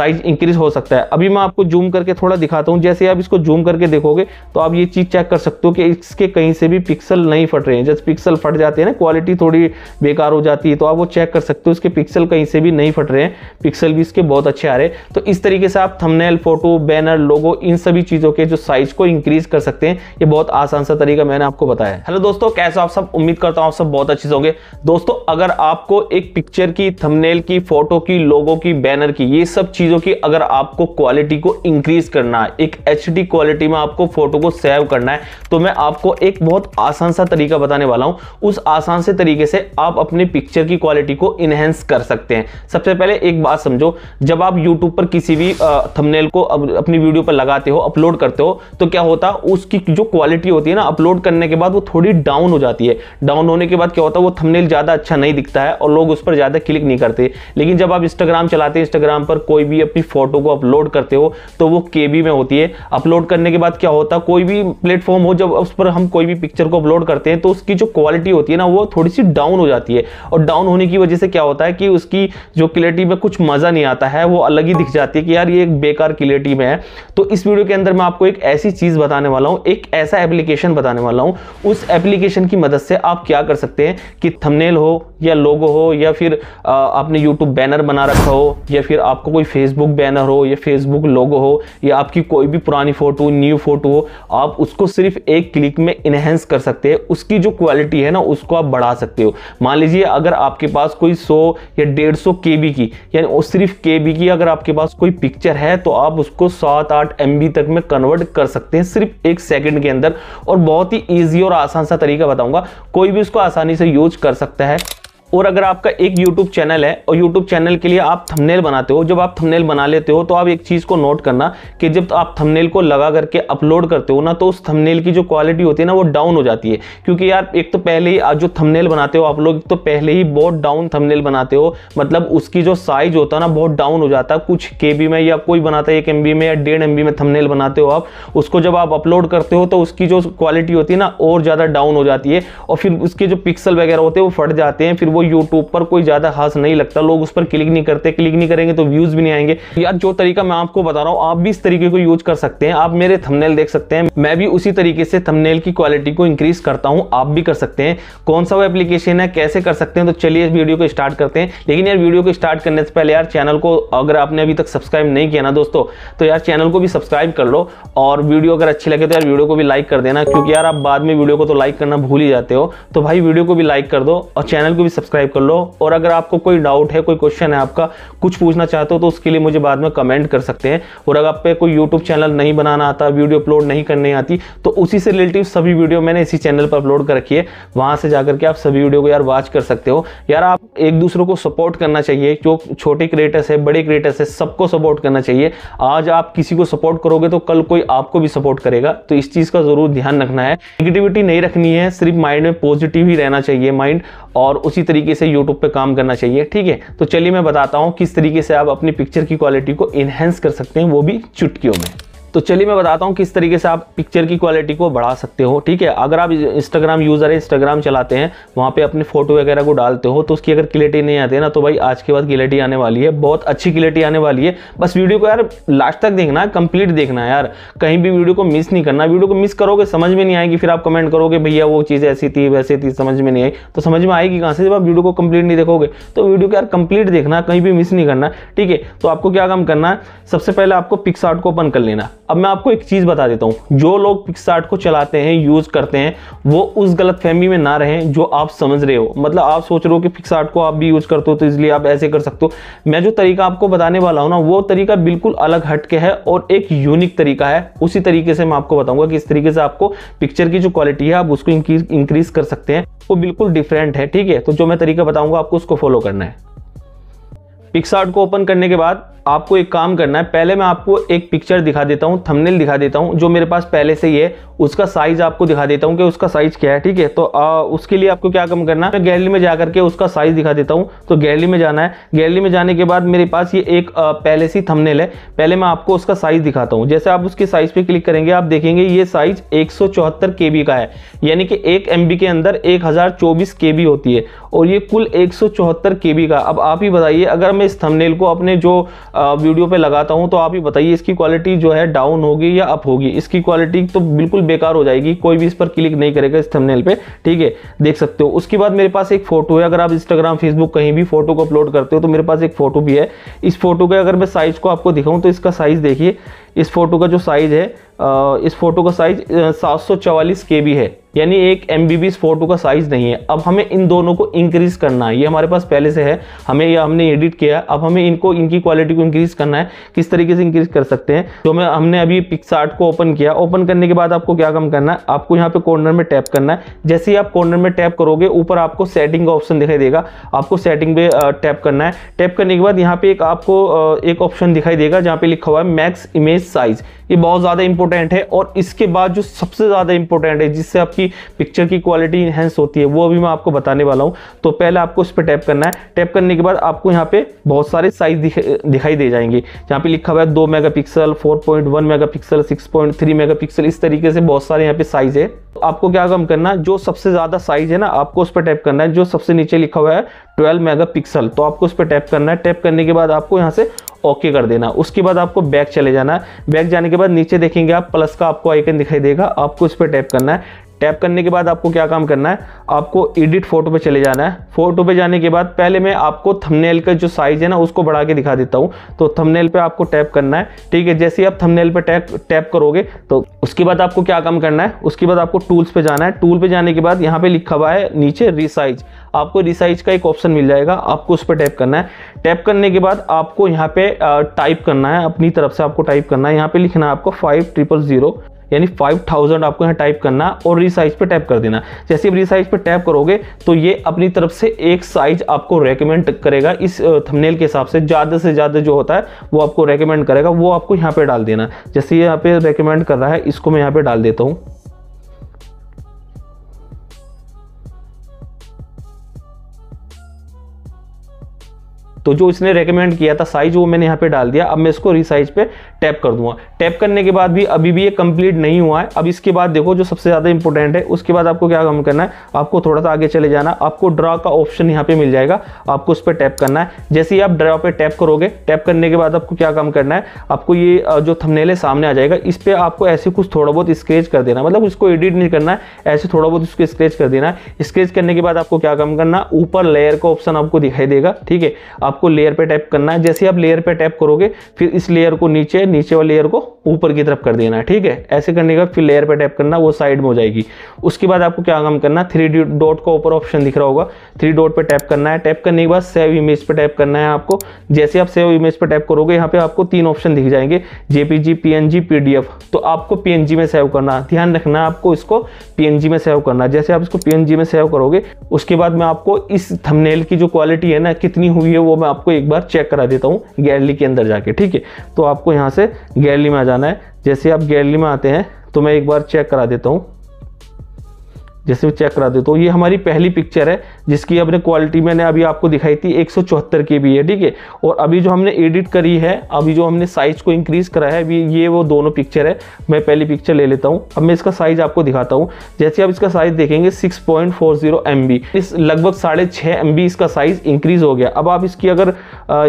size increase हो सकता है अभी मैं आपको जूम करके थोड़ा दिखाता हूँ जैसे आप इसको जूम करके देखोगे तो आप ये चीज़ चेक कर सकते हो कि इसके कहीं से भी पिक्सल नहीं फट रहे हैं जब पिक्सल फट जाते हैं ना क्वालिटी थोड़ी बेकार हो जाती है तो आप वो चेक कर सकते हो इसके पिक्सल कहीं से भी नहीं फट रहे हैं पिक्सल भी इसके बहुत अच्छे आ रहे हैं तो इस तरीके से आप थमनेल फोटो बैनर लोगो इन सभी चीज़ों के जो साइज को इंक्रीज कर सकते हैं ये बहुत आसान सा तरीका मैंने आपको बताया हेलो दोस्तों कैसे आप सब उम्मीद करता हूँ आप सब बहुत अच्छे होंगे दोस्तों अगर आपको एक पिक्चर की थमनेल की फोटो की लोगो की बैनर की ये सब चीज़ चीज़ों की अगर आपको क्वालिटी को इंक्रीज करना है एक एच क्वालिटी में आपको फोटो को सेव करना है तो मैं आपको एक बहुत आसान सा तरीका बताने वाला हूं उस आसान से तरीके से आप अपने पिक्चर की क्वालिटी को इनहेंस कर सकते हैं सबसे पहले एक बात समझो जब आप यूट्यूब पर किसी भी थंबनेल को अपनी वीडियो पर लगाते हो अपलोड करते हो तो क्या होता उसकी जो क्वालिटी होती है ना अपलोड करने के बाद वो थोड़ी डाउन हो जाती है डाउन होने के बाद क्या होता है वो थंबनेल ज़्यादा अच्छा नहीं दिखता है और लोग उस पर ज़्यादा क्लिक नहीं करते लेकिन जब आप इंस्टाग्राम चलाते हैं इंस्टाग्राम पर कोई भी अपनी फोटो को अपलोड करते हो तो वो के में होती है अपलोड करने के बाद क्या होता है कोई भी प्लेटफॉर्म हो जब उस पर हम कोई भी पिक्चर को अपलोड करते हैं तो उसकी जो क्वालिटी होती है ना वो थोड़ी सी डाउन हो जाती है और डाउन होने की वजह से क्या होता है कि उसकी जो क्लियरिटी में कुछ मज़ा नहीं आता है वो अलग ही दिख जाती है कि यार ये एक बेकार क्लियरिटी में है तो इस वीडियो के अंदर मैं आपको एक ऐसी चीज़ बताने वाला हूँ एक ऐसा एप्लीकेशन बताने वाला हूँ उस एप्लीकेशन की मदद से आप क्या कर सकते हैं कि थमनेल हो या लोगो हो या फिर आपने यूट्यूब बैनर बना रखा हो या फिर आपको कोई फेसबुक बैनर हो या फेसबुक लोगो हो या आपकी कोई भी पुरानी फ़ोटो न्यू फ़ोटो हो आप उसको सिर्फ एक क्लिक में इन्हेंस कर सकते हैं उसकी जो क्वालिटी है ना उसको आप बढ़ा सकते हो मान लीजिए अगर आपके पास कोई सौ या डेढ़ सौ के बी की यानी सिर्फ के बी की अगर आपके पास कोई पिक्चर है तो आप उसको सात आठ एम बी तक में कन्वर्ट कर सकते हैं सिर्फ एक सेकेंड के अंदर और बहुत ही ईजी और आसान सा तरीका बताऊँगा कोई भी उसको आसानी से यूज कर सकता है और अगर आपका एक यूट्यूब चैनल है और यूट्यूब चैनल के लिए आप थंबनेल बनाते हो जब आप थंबनेल बना लेते हो तो आप एक चीज़ को नोट करना कि जब तो आप थंबनेल को लगा करके अपलोड करते हो ना तो उस थंबनेल की जो क्वालिटी होती है ना वो डाउन हो जाती है क्योंकि यार एक तो पहले ही आप जो थंबनेल बनाते हो आप लोग तो पहले ही बहुत डाउन थमनेल बनाते हो मतलब उसकी जो साइज होता है ना बहुत डाउन हो जाता है कुछ के में या कोई बनाता है एक एम में या डेढ़ एम में थमनेल बनाते हो आप उसको जब आप अपलोड करते हो तो उसकी जो क्वालिटी होती है ना और ज़्यादा डाउन हो जाती है और फिर उसके जो पिक्सल वगैरह होते हैं वो फट जाते हैं फिर वो वो यूट्यूब पर कोई ज़्यादा खास नहीं लगता लोग उस पर क्लिक नहीं करते क्लिक नहीं करेंगे तो व्यूज़ भी नहीं आएंगे यार जो तरीका मैं आपको बता रहा हूँ आप भी इस तरीके को यूज कर सकते हैं आप मेरे थमनेल देख सकते हैं मैं भी उसी तरीके से थमनेल की क्वालिटी को इंक्रीज करता हूँ आप भी कर सकते हैं कौन सा वो एप्लीकेशन है कैसे कर सकते हैं तो चलिए इस वीडियो को स्टार्ट करते हैं लेकिन यार वीडियो को स्टार्ट करने से पहले यार चैनल को अगर आपने अभी तक सब्सक्राइब नहीं किया ना दोस्तों तो यार चैनल को भी सब्सक्राइब कर लो और वीडियो अगर अच्छी लगे तो यार वीडियो को भी लाइक कर देना क्योंकि यार आप बाद में वीडियो को तो लाइक करना भूल ही जाते हो तो भाई वीडियो को भी लाइक कर दो और चैनल को भी सब्सक्राइब सब्सक्राइब कर लो और अगर आपको कोई डाउट है कोई क्वेश्चन है आपका कुछ पूछना चाहते हो तो उसके लिए मुझे बाद में कमेंट कर सकते हैं और अगर आप पे कोई यूट्यूब चैनल नहीं बनाना आता वीडियो अपलोड नहीं करने आती तो उसी से रिलेटिव सभी वीडियो मैंने इसी चैनल पर अपलोड कर रखी है वहाँ से जाकर के आप सभी वीडियो को यार वॉच कर सकते हो यार आप एक दूसरे को सपोर्ट करना चाहिए जो छोटे क्रिएटर्स है बड़े क्रिएटर्स है सबको सपोर्ट करना चाहिए आज आप किसी को सपोर्ट करोगे तो कल कोई आपको भी सपोर्ट करेगा तो इस चीज़ का ज़रूर ध्यान रखना है नेगेटिविटी नहीं रखनी है सिर्फ माइंड में पॉजिटिव ही रहना चाहिए माइंड और उसी तरीके से यूट्यूब पे काम करना चाहिए ठीक है तो चलिए मैं बताता हूँ किस तरीके से आप अपनी पिक्चर की क्वालिटी को इन्हेंस कर सकते हैं वो भी चुटकियों में तो चलिए मैं बताता हूँ किस तरीके से आप पिक्चर की क्वालिटी को बढ़ा सकते हो ठीक है अगर आप इंस्टाग्राम यूज़र है इंस्टाग्राम चलाते हैं वहाँ पे अपने फोटो वगैरह को डालते हो तो उसकी अगर क्लियरिटी नहीं आती है ना तो भाई आज के बाद क्लियरिटी आने वाली है बहुत अच्छी क्लियरिटी आने वाली है बस वीडियो को यार लास्ट तक देखना है कंप्लीट देखना है यार कहीं भी वीडियो को मिस नहीं करना वीडियो को मिस करोगे समझ में नहीं आएगी फिर आप कमेंट करोगे भैया वो चीज़ ऐसी थी वैसे थी समझ में नहीं आई तो समझ में आएगी कहाँ से जब आप वीडियो को कंप्लीट नहीं देखोगे तो वीडियो को यार कंप्लीट देखना कहीं भी मिस नहीं करना ठीक है तो आपको क्या काम करना है सबसे पहले आपको पिक्सार्ट को ओपन कर लेना अब मैं आपको एक चीज़ बता देता हूँ जो लोग पिक्सार्ट को चलाते हैं यूज़ करते हैं वो उस गलत फहमी में ना रहें जो आप समझ रहे हो मतलब आप सोच रहे हो कि पिक्सार्ट को आप भी यूज़ करते हो तो इसलिए आप ऐसे कर सकते हो मैं जो तरीका आपको बताने वाला हूँ ना वो तरीका बिल्कुल अलग हट के है और एक यूनिक तरीका है उसी तरीके से मैं आपको बताऊँगा कि इस तरीके से आपको पिक्चर की जो क्वालिटी है आप उसको इंक्रीज़ कर सकते हैं वो बिल्कुल डिफरेंट है ठीक है तो जो मैं तरीका बताऊँगा आपको उसको फॉलो करना है पिक्सार्ट को ओपन करने के बाद आपको एक काम करना है पहले मैं आपको एक पिक्चर दिखा देता हूँ थंबनेल दिखा देता हूँ जो मेरे पास पहले से ही है उसका साइज आपको दिखा देता हूँ कि उसका साइज क्या है ठीक है तो आ, उसके लिए आपको क्या कम करना है मैं गैलरी में जा करके उसका साइज दिखा देता हूँ तो गैलरी में जाना है गैलरी में जाने के बाद मेरे पास ये एक आ, पहले से थमनेल है पहले मैं आपको उसका साइज दिखाता हूँ जैसे आप उसके साइज पर क्लिक करेंगे आप देखेंगे ये साइज एक सौ का है यानी कि एक एम के अंदर एक हज़ार होती है और ये कुल एक सौ का अब आप ही बताइए अगर मैं इस थमनेल को अपने जो वीडियो पे लगाता हूँ तो आप ही बताइए इसकी क्वालिटी जो है डाउन होगी या अप होगी इसकी क्वालिटी तो बिल्कुल बेकार हो जाएगी कोई भी इस पर क्लिक नहीं करेगा इस थंबनेल पे ठीक है देख सकते हो उसके बाद मेरे पास एक फोटो है अगर आप इंस्टाग्राम फेसबुक कहीं भी फोटो को अपलोड करते हो तो मेरे पास एक फोटो भी है इस फोटो के अगर मैं साइज को आपको दिखाऊँ तो इसका साइज़ देखिए इस फोटो का जो साइज़ है इस फोटो का साइज सात सौ चवालीस के बी है यानी एक एम बी बी फोर का साइज नहीं है अब हमें इन दोनों को इंक्रीज करना है ये हमारे पास पहले से है हमें ये हमने एडिट किया है अब हमें इनको इनकी क्वालिटी को इंक्रीज करना है किस तरीके से इंक्रीज कर सकते हैं तो मैं हमने अभी पिक्सार्ट आर्ट को ओपन किया ओपन करने के बाद आपको क्या काम करना है आपको यहाँ पे कॉर्नर में टैप करना है जैसे ही आप कॉर्नर में टैप करोगे ऊपर आपको सेटिंग का ऑप्शन दिखाई देगा आपको सेटिंग पे टैप करना है टैप करने के बाद यहाँ पे एक आपको एक ऑप्शन दिखाई देगा जहाँ पे लिखा हुआ है मैक्स इमेज साइज ये बहुत ज़्यादा इंपॉर्टेंट है और इसके बाद जो सबसे ज़्यादा इंपॉर्टेंट है जिससे आपकी उसकी पिक्चर की क्वालिटी इन्हेंस होती है वो अभी मैं आपको बताने वाला हूँ तो पहले आपको उस पर टैप करना है टैप करने के बाद आपको यहाँ पे बहुत सारे साइज दिखाई दे जाएंगे यहाँ पे लिखा हुआ है दो megapixel four point one megapixel इस तरीके से बहुत सारे यहाँ पे साइज है तो आपको क्या कम करना जो सबसे ज़्यादा साइज है ना आपको उस पर टैप करना है जो सबसे नीचे लिखा हुआ है ट्वेल्व मेगा तो आपको उस पर टैप करना है टैप करने के बाद आपको यहाँ से ओके okay कर देना उसके बाद आपको बैक चले जाना है बैक जाने के बाद नीचे देखेंगे आप प्लस का आपको आइकन दिखाई देगा आपको उस पर टैप करना है टैप करने के बाद आपको क्या काम करना है आपको एडिट फोटो पे चले जाना है फोटो पे जाने के बाद पहले मैं आपको थंबनेल का जो साइज़ है ना उसको बढ़ा के दिखा देता हूँ तो थंबनेल पे आपको टैप करना है ठीक है जैसे ही आप थंबनेल पे टैप टैप करोगे तो उसके बाद आपको क्या काम करना है उसके बाद आपको टूल्स पे जाना है टूल पे जाने के बाद यहाँ पे लिखा हुआ है नीचे रिसाइज आपको रिसाइज का एक ऑप्शन मिल जाएगा आपको उस पर टैप करना है टैप करने के बाद आपको यहाँ पे टाइप करना है अपनी तरफ से आपको टाइप करना है यहाँ पे लिखना है आपको फाइव ट्रिपल जीरो यानी 5000 आपको यहाँ टाइप करना और रीसाइज पे टैप कर देना जैसे आप रीसाइज पे टैप करोगे तो ये अपनी तरफ से एक साइज आपको रेकमेंड करेगा इस थंबनेल के हिसाब से ज़्यादा से ज़्यादा जो होता है वो आपको रेकमेंड करेगा वो आपको यहाँ पे डाल देना जैसे यहाँ पे रेकमेंड कर रहा है इसको मैं यहाँ पे डाल देता हूँ तो जो इसने रेकमेंड किया था साइज वो मैंने यहाँ पे डाल दिया अब मैं इसको रिसाइज पे टैप कर दूंगा टैप करने के बाद भी अभी भी ये कंप्लीट नहीं हुआ है अब इसके बाद देखो जो सबसे ज़्यादा इंपॉर्टेंट है उसके बाद आपको क्या काम करना है आपको थोड़ा सा आगे चले जाना आपको ड्रा का ऑप्शन यहाँ पे मिल जाएगा आपको उस पर टैप करना है जैसे ही आप ड्रा पे टैप करोगे टैप करने के बाद आपको क्या काम करना है आपको ये जो थमनेल है सामने आ जाएगा इस पर आपको ऐसे कुछ थोड़ा बहुत स्क्रेच कर देना मतलब उसको एडिट नहीं करना है ऐसे थोड़ा बहुत उसको स्क्रेच कर देना है स्क्रेच करने के बाद आपको क्या काम करना ऊपर लेयर का ऑप्शन आपको दिखाई देगा ठीक है आप आपको लेयर पे टैप करना है जैसे आप लेयर पे टैप करोगे फिर इस लेयर को नीचे नीचे वाले लेयर को ऊपर की तरफ कर देना है ठीक है ऐसे करने का फिर लेयर पे टैप करना वो साइड में हो जाएगी उसके बाद आपको क्या काम करना थ्री डॉट का ऊपर ऑप्शन दिख रहा होगा थ्री डॉट पर टैप करना है टैप करने के बाद सेव इमेज पर टैप करना है आपको जैसे आप सेव इमेज पर टैप करोगे यहाँ पे आपको तीन ऑप्शन दिख जाएंगे जेपीजी पीएनजी पीडीएफ तो आपको पीएनजी में सेव करना ध्यान रखना आपको इसको पीएनजी में सेव करना जैसे आप इसको पीएनजी में सेव करोगे उसके बाद में आपको इस थमनेल की जो क्वालिटी है ना कितनी हुई है वो मैं आपको एक बार चेक करा देता हूँ गैलरी के अंदर जाके ठीक है तो आपको यहाँ से गैलरी में आ जाना है जैसे आप गैलरी में आते हैं तो मैं एक बार चेक करा देता हूँ जैसे मैं चेक करा देता हूँ ये हमारी पहली पिक्चर है जिसकी अपने क्वालिटी मैंने अभी आपको दिखाई थी एक सौ के भी है ठीक है और अभी जो हमने एडिट करी है अभी जो हमने साइज़ को इंक्रीज़ करा है अभी ये वो दोनों पिक्चर है मैं पहली पिक्चर ले लेता हूँ अब मैं इसका साइज़ आपको दिखाता हूँ जैसे आप इसका साइज़ देखेंगे six point four zero M B इस लगभग साढ़े छः एम बी इसका साइज़ इंक्रीज़ हो गया अब आप इसकी अगर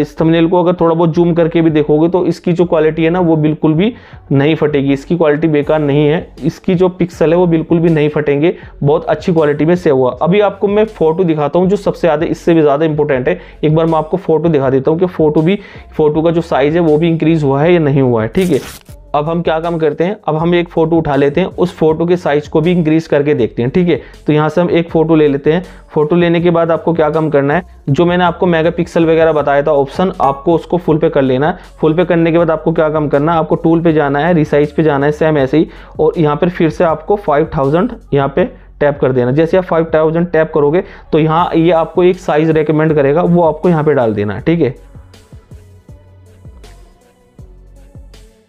इस थमनेल को अगर थोड़ा बहुत जूम करके भी देखोगे तो इसकी जो क्वालिटी है ना वो बिल्कुल भी नहीं फटेगी इसकी क्वालिटी बेकार नहीं है इसकी जो पिक्सल है वो बिल्कुल भी नहीं फटेंगे बहुत अच्छी क्वालिटी में सेव हुआ अभी आपको मैं फोटो दिखाता हूँ जो सबसे ज़्यादा इससे भी ज़्यादा इंपॉर्टेंट है एक बार मैं आपको फोटो दिखा देता हूँ कि फोटो भी फोटो का जो साइज़ है वो भी इंक्रीज़ हुआ है या नहीं हुआ है ठीक है अब हम क्या काम करते हैं अब हम एक फ़ोटो उठा लेते हैं उस फोटो के साइज़ को भी इंक्रीज़ करके देखते हैं ठीक है तो यहाँ से हम एक फ़ोटो ले लेते हैं फोटो लेने के बाद आपको क्या काम करना है जो मैंने आपको मेगापिक्सल वगैरह बताया था ऑप्शन आपको उसको फुल पे कर लेना है फुल पे करने के बाद आपको क्या काम करना है आपको टूल पे जाना है रिसाइज पे जाना है सेम ऐसे ही और यहाँ पर फिर से आपको फाइव थाउजेंड यहाँ पर टैप कर देना जैसे आप फाइव थाउजेंड टैप करोगे तो यहाँ ये आपको एक साइज रेकमेंड करेगा वो आपको यहाँ पे डाल देना ठीक है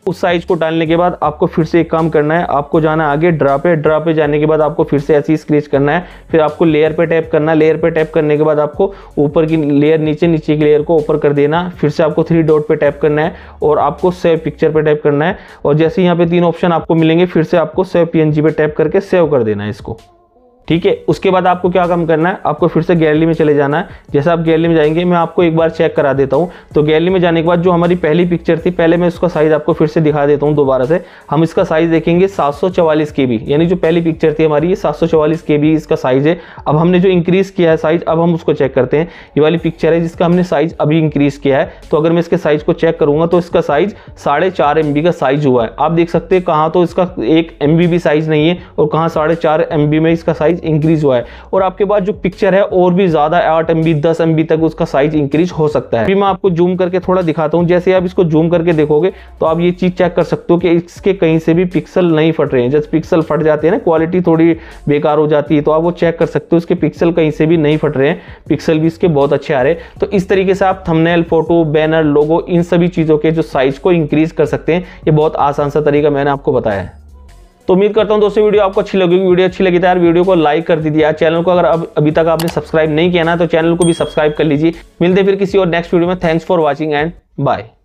उस साइज को डालने के बाद आपको फिर से एक काम करना है आपको जाना आगे ड्रा पे ड्रा पे जाने के बाद आपको फिर से ऐसी स्क्रीच करना है फिर आपको लेयर पे टैप करना लेयर पे टैप करने के बाद आपको ऊपर की लेयर नीचे नीचे की लेयर को ऊपर कर देना फिर से आपको थ्री डॉट पे टैप करना है और आपको सेव पिक्चर पर टैप करना है और जैसे यहाँ पे तीन ऑप्शन आपको मिलेंगे फिर से आपको सेव पी पे टैप करके सेव कर देना है इसको ठीक है उसके बाद आपको क्या काम करना है आपको फिर से गैलरी में चले जाना है जैसे आप गैलरी में जाएंगे मैं आपको एक बार चेक करा देता हूँ तो गैलरी में जाने के बाद जो हमारी पहली पिक्चर थी पहले मैं उसका साइज़ आपको फिर से दिखा देता हूँ दोबारा से हम इसका साइज़ देखेंगे सात सौ यानी जो पहली पिक्चर थी हमारी ये सात सौ इसका साइज़ है अब हमने जो इंक्रीज़ किया है साइज़ अब हम उसको चेक करते हैं ये वाली पिक्चर है जिसका हमने साइज़ अभी इंक्रीज़ किया है तो अगर मैं इसके साइज़ को चेक करूँगा तो इसका साइज़ साढ़े चार का साइज़ हुआ है आप देख सकते हैं कहाँ तो इसका एक एम भी साइज़ नहीं है और कहाँ साढ़े चार में इसका साइज़ साइज इंक्रीज हुआ है और आपके पास जो पिक्चर है और भी ज्यादा आठ एमबी दस एमबी तक उसका साइज इंक्रीज हो सकता है अभी मैं आपको जूम करके थोड़ा दिखाता हूँ जैसे आप इसको जूम करके देखोगे तो आप ये चीज चेक कर सकते हो कि इसके कहीं से भी पिक्सल नहीं फट रहे हैं जब पिक्सल फट जाते हैं ना क्वालिटी थोड़ी बेकार हो जाती है तो आप वो चेक कर सकते हो इसके पिक्सल कहीं से भी नहीं फट रहे हैं पिक्सल भी इसके बहुत अच्छे आ रहे हैं तो इस तरीके से आप थमनेल फोटो बैनर लोगो इन सभी चीज़ों के जो साइज को इंक्रीज कर सकते हैं ये बहुत आसान सा तरीका मैंने आपको बताया है तो उम्मीद करता हूँ दोस्तों वीडियो आपको अच्छी लगेगी वीडियो अच्छी लगी तो यार वीडियो को लाइक कर दीजिए यार चैनल को अगर अब अभी तक आपने सब्सक्राइब नहीं किया ना तो चैनल को भी सब्सक्राइब कर लीजिए मिलते फिर किसी और नेक्स्ट वीडियो में thanks for watching and bye